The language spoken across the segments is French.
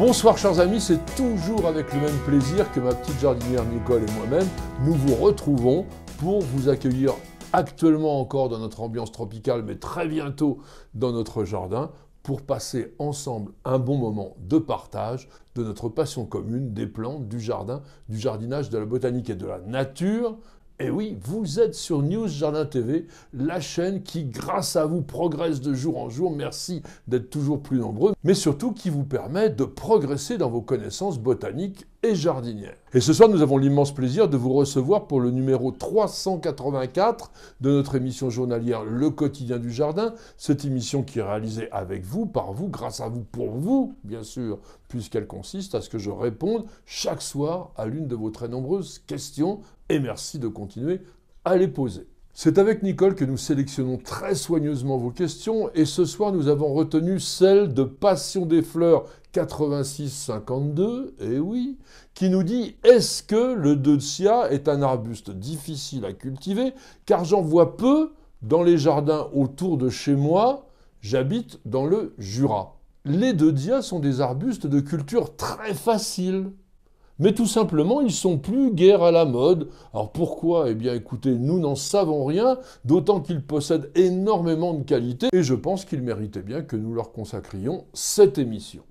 Bonsoir chers amis, c'est toujours avec le même plaisir que ma petite jardinière Nicole et moi-même, nous vous retrouvons pour vous accueillir actuellement encore dans notre ambiance tropicale, mais très bientôt dans notre jardin, pour passer ensemble un bon moment de partage de notre passion commune des plantes, du jardin, du jardinage, de la botanique et de la nature, et oui, vous êtes sur News Jardin TV, la chaîne qui, grâce à vous, progresse de jour en jour. Merci d'être toujours plus nombreux, mais surtout qui vous permet de progresser dans vos connaissances botaniques et jardinière. Et ce soir, nous avons l'immense plaisir de vous recevoir pour le numéro 384 de notre émission journalière Le quotidien du jardin, cette émission qui est réalisée avec vous, par vous, grâce à vous, pour vous, bien sûr, puisqu'elle consiste à ce que je réponde chaque soir à l'une de vos très nombreuses questions, et merci de continuer à les poser. C'est avec Nicole que nous sélectionnons très soigneusement vos questions et ce soir nous avons retenu celle de Passion des fleurs 86-52, et eh oui, qui nous dit Est-ce que le deutzia est un arbuste difficile à cultiver Car j'en vois peu dans les jardins autour de chez moi. J'habite dans le Jura. Les d'ia sont des arbustes de culture très facile. Mais tout simplement, ils sont plus guère à la mode. Alors pourquoi Eh bien écoutez, nous n'en savons rien, d'autant qu'ils possèdent énormément de qualités, et je pense qu'ils méritaient bien que nous leur consacrions cette émission.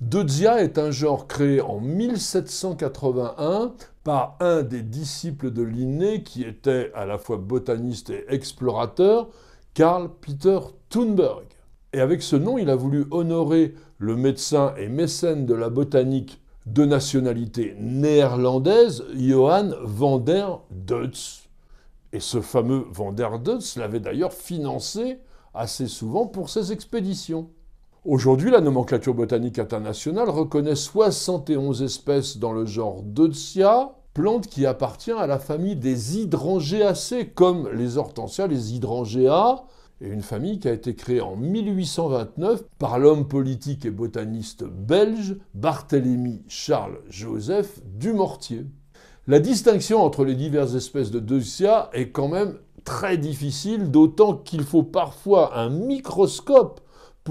Dodia est un genre créé en 1781 par un des disciples de Linné qui était à la fois botaniste et explorateur, Karl Peter Thunberg. Et avec ce nom, il a voulu honorer le médecin et mécène de la botanique de nationalité néerlandaise, Johan van der Deutz. Et ce fameux van der Deutz l'avait d'ailleurs financé assez souvent pour ses expéditions. Aujourd'hui, la nomenclature botanique internationale reconnaît 71 espèces dans le genre Deutzia, plante qui appartient à la famille des Hydrangeaceae, comme les hortensias, les hydrangea, et une famille qui a été créée en 1829 par l'homme politique et botaniste belge Barthélemy Charles Joseph Dumortier. La distinction entre les diverses espèces de Deutzia est quand même très difficile, d'autant qu'il faut parfois un microscope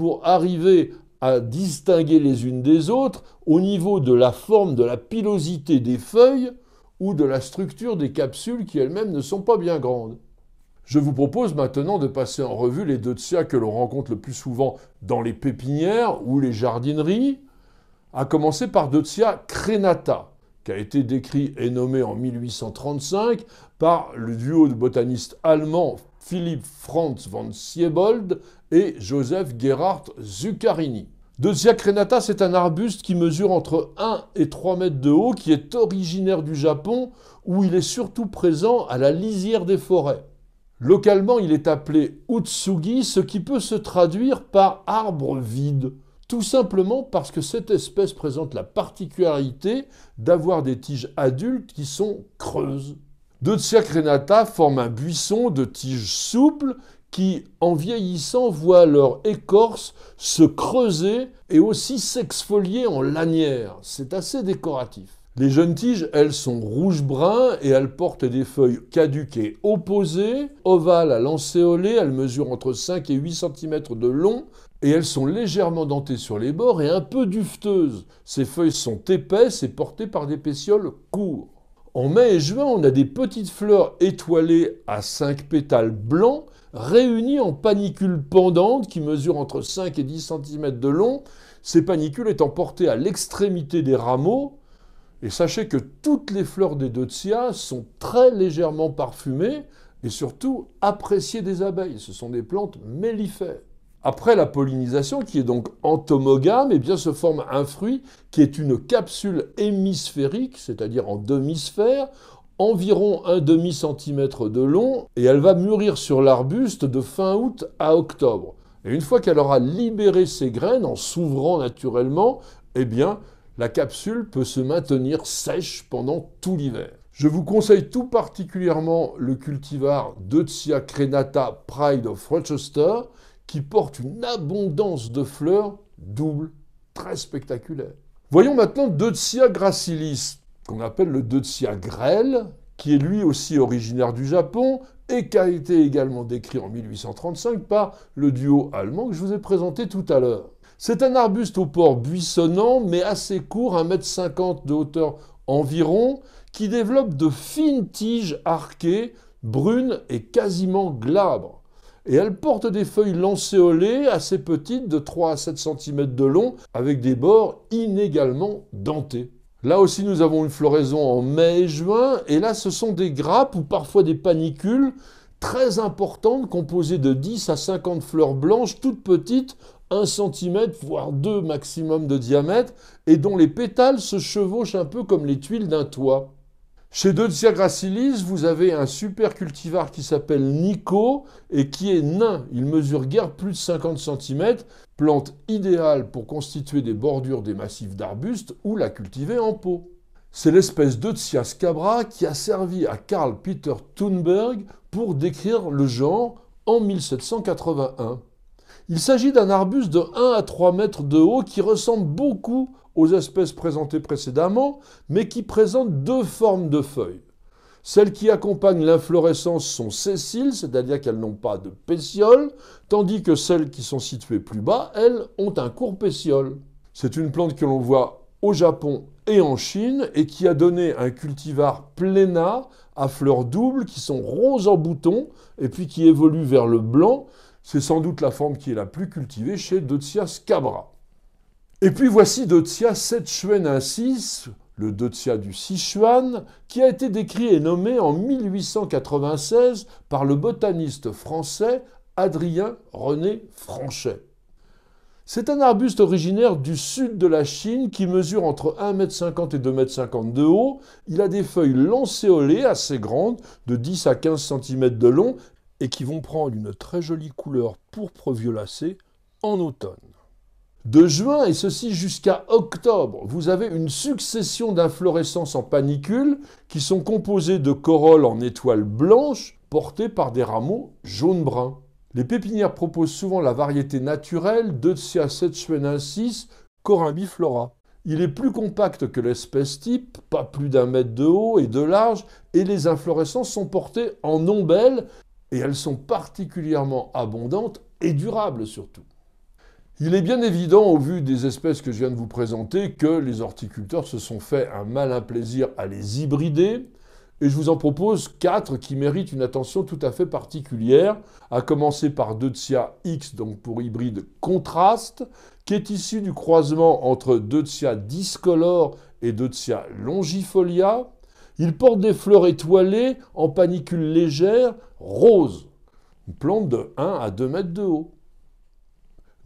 pour arriver à distinguer les unes des autres au niveau de la forme, de la pilosité des feuilles ou de la structure des capsules qui elles-mêmes ne sont pas bien grandes. Je vous propose maintenant de passer en revue les deutzia que l'on rencontre le plus souvent dans les pépinières ou les jardineries, à commencer par deutzia crenata, qui a été décrit et nommé en 1835 par le duo de botanistes allemands Philippe Franz von Siebold et Joseph Gerhard Zuccarini. Dezia crenata, c'est un arbuste qui mesure entre 1 et 3 mètres de haut, qui est originaire du Japon, où il est surtout présent à la lisière des forêts. Localement, il est appelé Utsugi, ce qui peut se traduire par arbre vide, tout simplement parce que cette espèce présente la particularité d'avoir des tiges adultes qui sont creuses tiers crenata forme un buisson de tiges souples qui, en vieillissant, voient leur écorce se creuser et aussi s'exfolier en lanières. C'est assez décoratif. Les jeunes tiges, elles sont rouge-brun et elles portent des feuilles caduques et opposées, ovales à lancéolées, elles mesurent entre 5 et 8 cm de long et elles sont légèrement dentées sur les bords et un peu dufteuses. Ces feuilles sont épaisses et portées par des pétioles courts. En mai et juin, on a des petites fleurs étoilées à 5 pétales blancs réunies en panicules pendantes qui mesurent entre 5 et 10 cm de long, ces panicules étant portées à l'extrémité des rameaux. Et sachez que toutes les fleurs des Deutzia sont très légèrement parfumées et surtout appréciées des abeilles. Ce sont des plantes mellifères. Après la pollinisation, qui est donc entomogame, eh bien se forme un fruit qui est une capsule hémisphérique, c'est-à-dire en demi-sphère, environ un demi-centimètre de long, et elle va mûrir sur l'arbuste de fin août à octobre. Et une fois qu'elle aura libéré ses graines en s'ouvrant naturellement, eh bien, la capsule peut se maintenir sèche pendant tout l'hiver. Je vous conseille tout particulièrement le cultivar Deutzia crenata Pride of Rochester, qui porte une abondance de fleurs doubles, très spectaculaire. Voyons maintenant Deutzia gracilis, qu'on appelle le Deutzia grêle, qui est lui aussi originaire du Japon et qui a été également décrit en 1835 par le duo allemand que je vous ai présenté tout à l'heure. C'est un arbuste au port buissonnant, mais assez court, 1 m de hauteur environ, qui développe de fines tiges arquées, brunes et quasiment glabres et elle porte des feuilles lancéolées assez petites de 3 à 7 cm de long avec des bords inégalement dentés. Là aussi nous avons une floraison en mai et juin et là ce sont des grappes ou parfois des panicules très importantes composées de 10 à 50 fleurs blanches toutes petites 1 cm voire 2 maximum de diamètre et dont les pétales se chevauchent un peu comme les tuiles d'un toit. Chez Deutzia gracilis, vous avez un super cultivar qui s'appelle Nico et qui est nain. Il mesure guère plus de 50 cm, plante idéale pour constituer des bordures des massifs d'arbustes ou la cultiver en pot. C'est l'espèce Deutzia scabra qui a servi à Carl Peter Thunberg pour décrire le genre en 1781. Il s'agit d'un arbuste de 1 à 3 mètres de haut qui ressemble beaucoup aux espèces présentées précédemment, mais qui présentent deux formes de feuilles. Celles qui accompagnent l'inflorescence sont sessiles, c'est-à-dire qu'elles n'ont pas de pétiole, tandis que celles qui sont situées plus bas, elles, ont un court pétiole. C'est une plante que l'on voit au Japon et en Chine et qui a donné un cultivar plena à fleurs doubles qui sont roses en bouton, et puis qui évoluent vers le blanc. C'est sans doute la forme qui est la plus cultivée chez Deutzias cabra. Et puis voici Shuen Setchuenensis, le Dotsia du Sichuan, qui a été décrit et nommé en 1896 par le botaniste français Adrien René Franchet. C'est un arbuste originaire du sud de la Chine qui mesure entre 1,50 m et 2,50 m de haut. Il a des feuilles lancéolées assez grandes, de 10 à 15 cm de long, et qui vont prendre une très jolie couleur pourpre violacée en automne. De juin et ceci jusqu'à octobre, vous avez une succession d'inflorescences en panicules qui sont composées de corolles en étoiles blanches portées par des rameaux jaune-brun. Les pépinières proposent souvent la variété naturelle Deutzia setschwenensis corymbiflora. Il est plus compact que l'espèce type, pas plus d'un mètre de haut et de large, et les inflorescences sont portées en ombelles et elles sont particulièrement abondantes et durables surtout. Il est bien évident, au vu des espèces que je viens de vous présenter, que les horticulteurs se sont fait un malin plaisir à les hybrider. Et je vous en propose quatre qui méritent une attention tout à fait particulière, à commencer par Deutzia X, donc pour hybride contraste, qui est issu du croisement entre Deutzia discolore et Deutzia longifolia. Il porte des fleurs étoilées en panicules légères, roses, une plante de 1 à 2 mètres de haut.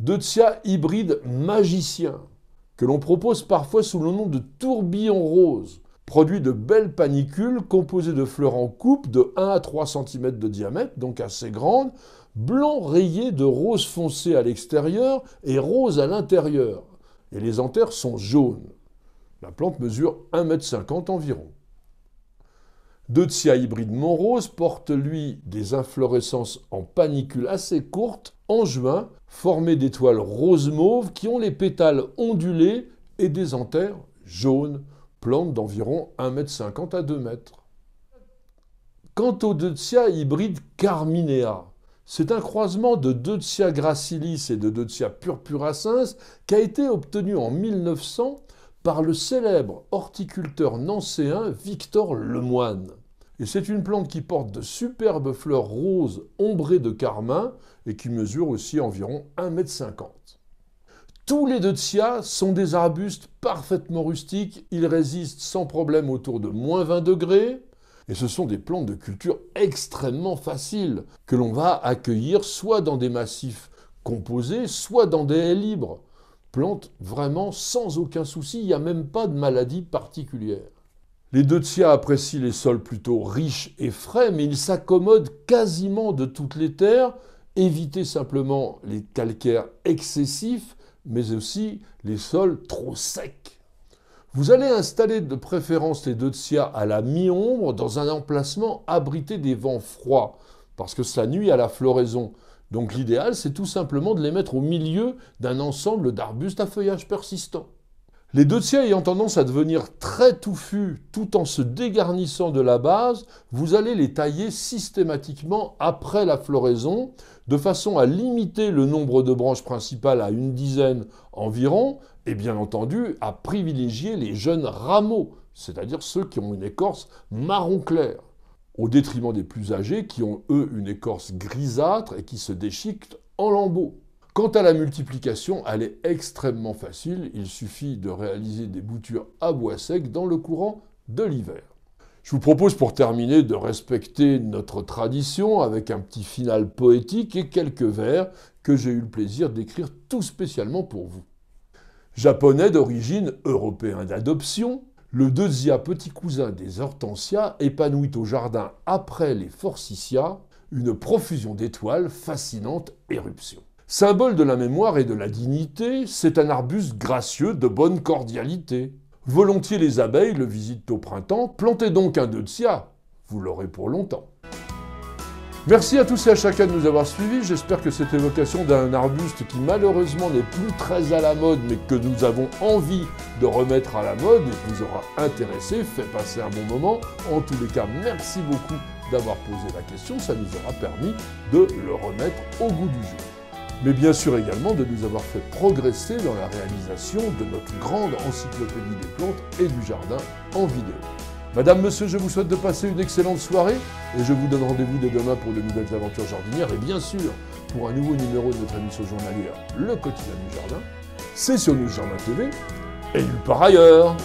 Deutzia hybride magicien, que l'on propose parfois sous le nom de tourbillon rose, produit de belles panicules composées de fleurs en coupe de 1 à 3 cm de diamètre, donc assez grandes, blanc rayé de rose foncé à l'extérieur et rose à l'intérieur, et les anthères sont jaunes. La plante mesure 1,50 m environ. Deutzia hybride montrose porte, lui, des inflorescences en panicules assez courtes en juin, formé d'étoiles rose-mauve qui ont les pétales ondulés et des anthères jaunes, plantes d'environ 1,50 m à 2 m. Quant au Deutzia hybride Carminea, c'est un croisement de Deutzia gracilis et de Deutzia purpuracens qui a été obtenu en 1900 par le célèbre horticulteur nancéen Victor Lemoine. Et c'est une plante qui porte de superbes fleurs roses ombrées de carmin et qui mesure aussi environ 1,50 m. Tous les deux Tsia sont des arbustes parfaitement rustiques, ils résistent sans problème autour de moins 20 degrés, et ce sont des plantes de culture extrêmement faciles, que l'on va accueillir soit dans des massifs composés, soit dans des haies libres. Plantes vraiment sans aucun souci, il n'y a même pas de maladie particulière. Les deux apprécient les sols plutôt riches et frais, mais ils s'accommodent quasiment de toutes les terres. Évitez simplement les calcaires excessifs, mais aussi les sols trop secs. Vous allez installer de préférence les deux à la mi-ombre dans un emplacement abrité des vents froids, parce que ça nuit à la floraison. Donc l'idéal, c'est tout simplement de les mettre au milieu d'un ensemble d'arbustes à feuillage persistant. Les deux tiers ayant tendance à devenir très touffus tout en se dégarnissant de la base, vous allez les tailler systématiquement après la floraison, de façon à limiter le nombre de branches principales à une dizaine environ, et bien entendu à privilégier les jeunes rameaux, c'est-à-dire ceux qui ont une écorce marron clair, au détriment des plus âgés qui ont eux une écorce grisâtre et qui se déchiquent en lambeaux. Quant à la multiplication, elle est extrêmement facile, il suffit de réaliser des boutures à bois sec dans le courant de l'hiver. Je vous propose pour terminer de respecter notre tradition avec un petit final poétique et quelques vers que j'ai eu le plaisir d'écrire tout spécialement pour vous. Japonais d'origine, européen d'adoption, le deuxia petit cousin des hortensias épanouit au jardin après les forsythias une profusion d'étoiles fascinante éruption. Symbole de la mémoire et de la dignité, c'est un arbuste gracieux de bonne cordialité. Volontiers les abeilles le visitent au printemps, plantez donc un deutzia, vous l'aurez pour longtemps. Merci à tous et à chacun de nous avoir suivis. J'espère que cette évocation d'un arbuste qui malheureusement n'est plus très à la mode, mais que nous avons envie de remettre à la mode et vous aura intéressé, fait passer un bon moment. En tous les cas, merci beaucoup d'avoir posé la question. Ça nous aura permis de le remettre au goût du jour mais bien sûr également de nous avoir fait progresser dans la réalisation de notre grande encyclopédie des plantes et du jardin en vidéo. Madame, monsieur, je vous souhaite de passer une excellente soirée et je vous donne rendez-vous dès demain pour de nouvelles aventures jardinières et bien sûr pour un nouveau numéro de notre émission journalière Le quotidien du jardin. C'est sur News Jardin TV et nulle part ailleurs.